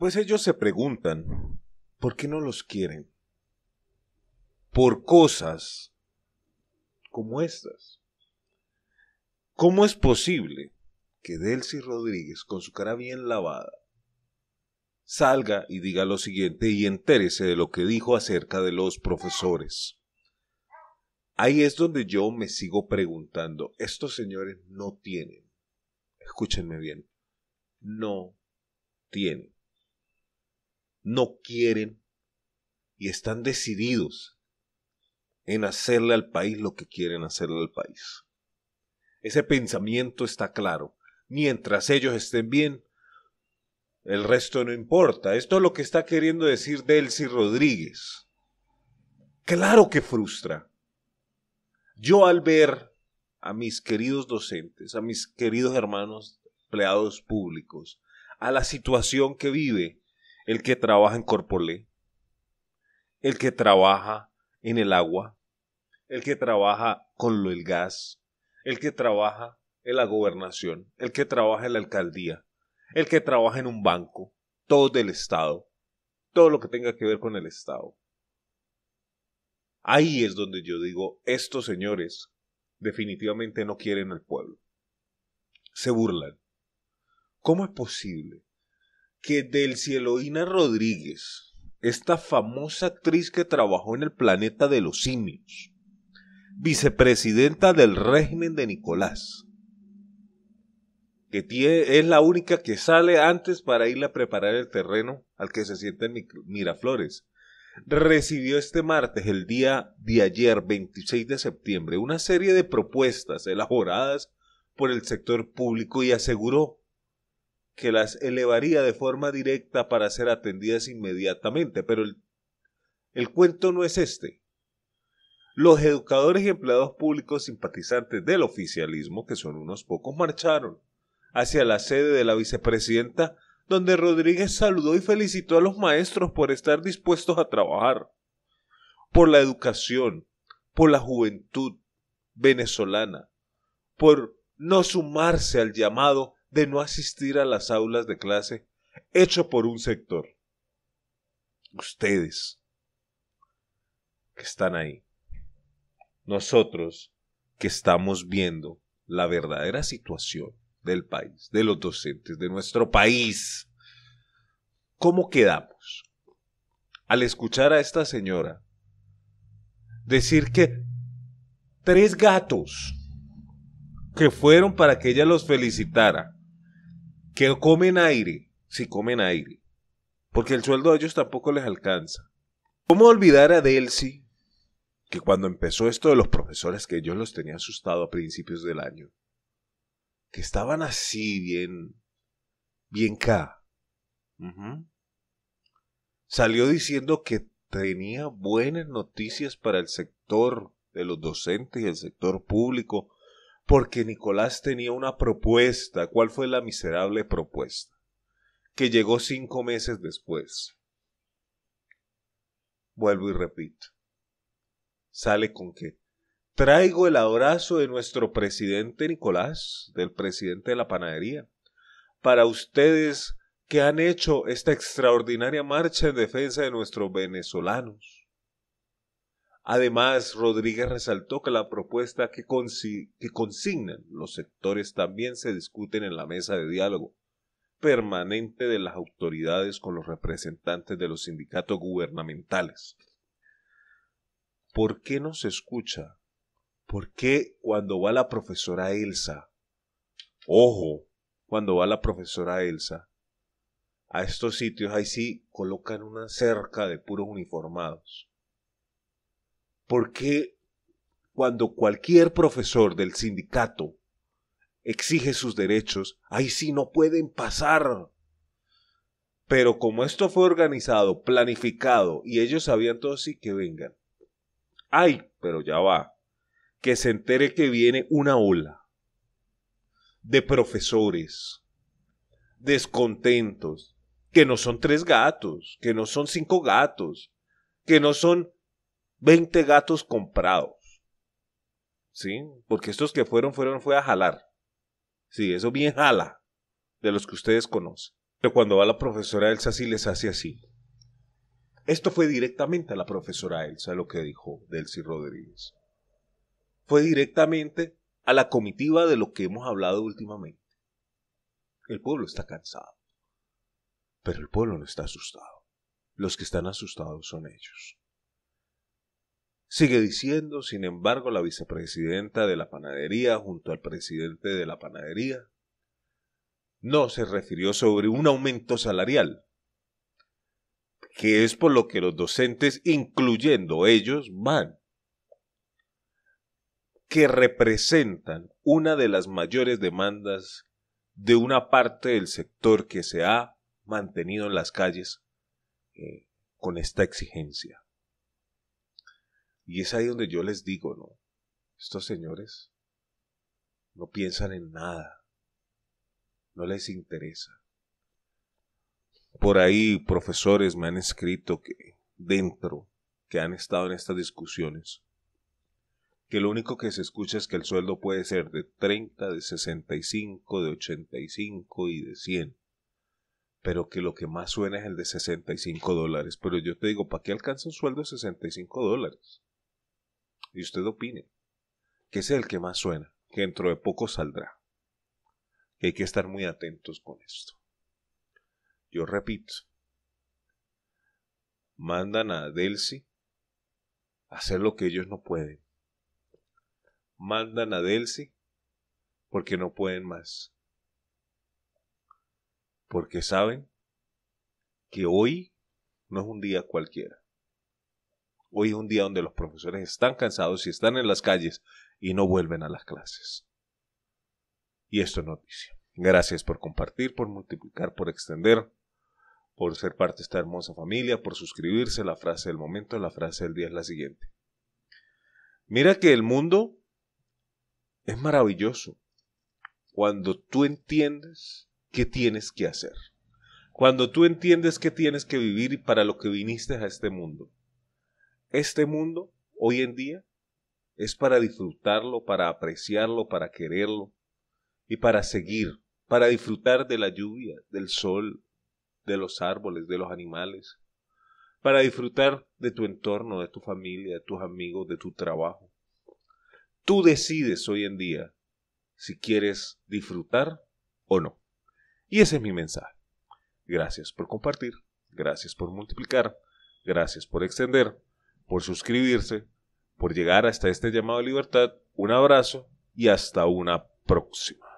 Pues ellos se preguntan, ¿por qué no los quieren? Por cosas como estas. ¿Cómo es posible que Delcy Rodríguez, con su cara bien lavada, salga y diga lo siguiente y entérese de lo que dijo acerca de los profesores? Ahí es donde yo me sigo preguntando, estos señores no tienen, escúchenme bien, no tienen no quieren y están decididos en hacerle al país lo que quieren hacerle al país. Ese pensamiento está claro. Mientras ellos estén bien, el resto no importa. Esto es lo que está queriendo decir Delcy Rodríguez. Claro que frustra. Yo al ver a mis queridos docentes, a mis queridos hermanos empleados públicos, a la situación que vive el que trabaja en Corpolé, el que trabaja en el agua, el que trabaja con el gas, el que trabaja en la gobernación, el que trabaja en la alcaldía, el que trabaja en un banco, todo del Estado, todo lo que tenga que ver con el Estado. Ahí es donde yo digo, estos señores definitivamente no quieren al pueblo. Se burlan. ¿Cómo es posible que Del Cieloína Rodríguez, esta famosa actriz que trabajó en el planeta de los simios, vicepresidenta del régimen de Nicolás, que es la única que sale antes para ir a preparar el terreno al que se siente Miraflores, recibió este martes, el día de ayer, 26 de septiembre, una serie de propuestas elaboradas por el sector público y aseguró que las elevaría de forma directa para ser atendidas inmediatamente. Pero el, cuento no es este. Los educadores y empleados públicos simpatizantes del oficialismo, que son unos pocos, marcharon hacia la sede de la vicepresidenta, donde Rodríguez saludó y felicitó a los maestros por estar dispuestos a trabajar, por la educación, por la juventud venezolana, por no sumarse al llamado de no asistir a las aulas de clase hecho por un sector. Ustedes que están ahí. Nosotros que estamos viendo la verdadera situación del país, de los docentes, de nuestro país. ¿Cómo quedamos? Al escuchar a esta señora decir que tres gatos que fueron para que ella los felicitara que comen aire, si comen aire, porque el sueldo a ellos tampoco les alcanza. ¿Cómo olvidar a Delcy que cuando empezó esto de los profesores que ellos los tenía asustado a principios del año, que estaban así bien, bien K, salió diciendo que tenía buenas noticias para el sector de los docentes y el sector público porque Nicolás tenía una propuesta. ¿Cuál fue la miserable propuesta? Que llegó cinco meses después. Vuelvo y repito. Sale con que traigo el abrazo de nuestro presidente Nicolás, del presidente de la panadería, para ustedes que han hecho esta extraordinaria marcha en defensa de nuestros venezolanos Además, Rodríguez resaltó que la propuesta que, consignan los sectores también se discuten en la mesa de diálogo permanente de las autoridades con los representantes de los sindicatos gubernamentales. ¿Por qué no se escucha? ¿Por qué cuando va la profesora Elsa? Ojo, cuando va la profesora Elsa, a estos sitios ahí sí colocan una cerca de puros uniformados porque cuando cualquier profesor del sindicato exige sus derechos, ahí sí no pueden pasar. Pero como esto fue organizado, planificado, y ellos sabían todo, sí que vengan. Ay, pero ya va. Que se entere que viene una ola de profesores descontentos, que no son tres gatos, que no son cinco gatos, que no son 20 gatos comprados. ¿Sí? Porque estos que fueron, fueron, fue a jalar. Sí, eso bien jala, de los que ustedes conocen. Pero cuando va la profesora Elsa, sí les hace así. Esto fue directamente a la profesora Elsa lo que dijo Delcy Rodríguez. Fue directamente a la comitiva de lo que hemos hablado últimamente. El pueblo está cansado, pero el pueblo no está asustado. Los que están asustados son ellos. Sigue diciendo, sin embargo, la vicepresidenta de la panadería junto al presidente de la panadería, no se refirió sobre un aumento salarial, que es por lo que los docentes, incluyendo ellos, van, que representan una de las mayores demandas de una parte del sector que se ha mantenido en las calles eh, con esta exigencia. Y es ahí donde yo les digo, ¿no? Estos señores no piensan en nada, no les interesa. Por ahí profesores me han escrito que dentro, que han estado en estas discusiones, que lo único que se escucha es que el sueldo puede ser de 30, de 65, de 85 y de 100, pero que lo que más suena es el de 65 dólares. Pero yo te digo, ¿para qué alcanza un sueldo de 65 dólares? y usted opine, que es el que más suena, que dentro de poco saldrá. Que hay que estar muy atentos con esto. Yo repito, mandan a Delcy a hacer lo que ellos no pueden. Mandan a Delcy porque no pueden más. Porque saben que hoy no es un día cualquiera. Hoy es un día donde los profesores están cansados y están en las calles y no vuelven a las clases. Y esto es noticia. Gracias por compartir, por multiplicar, por extender, por ser parte de esta hermosa familia, por suscribirse. La frase del momento, la frase del día es la siguiente. Mira que el mundo es maravilloso cuando tú entiendes qué tienes que hacer. Cuando tú entiendes qué tienes que vivir y para lo que viniste a este mundo este mundo, hoy en día, es para disfrutarlo, para apreciarlo, para quererlo y para seguir, para disfrutar de la lluvia, del sol, de los árboles, de los animales, para disfrutar de tu entorno, de tu familia, de tus amigos, de tu trabajo. Tú decides hoy en día si quieres disfrutar o no. Y ese es mi mensaje. Gracias por compartir, gracias por multiplicar, gracias por extender por suscribirse, por llegar hasta este llamado libertad. Un abrazo y hasta una próxima.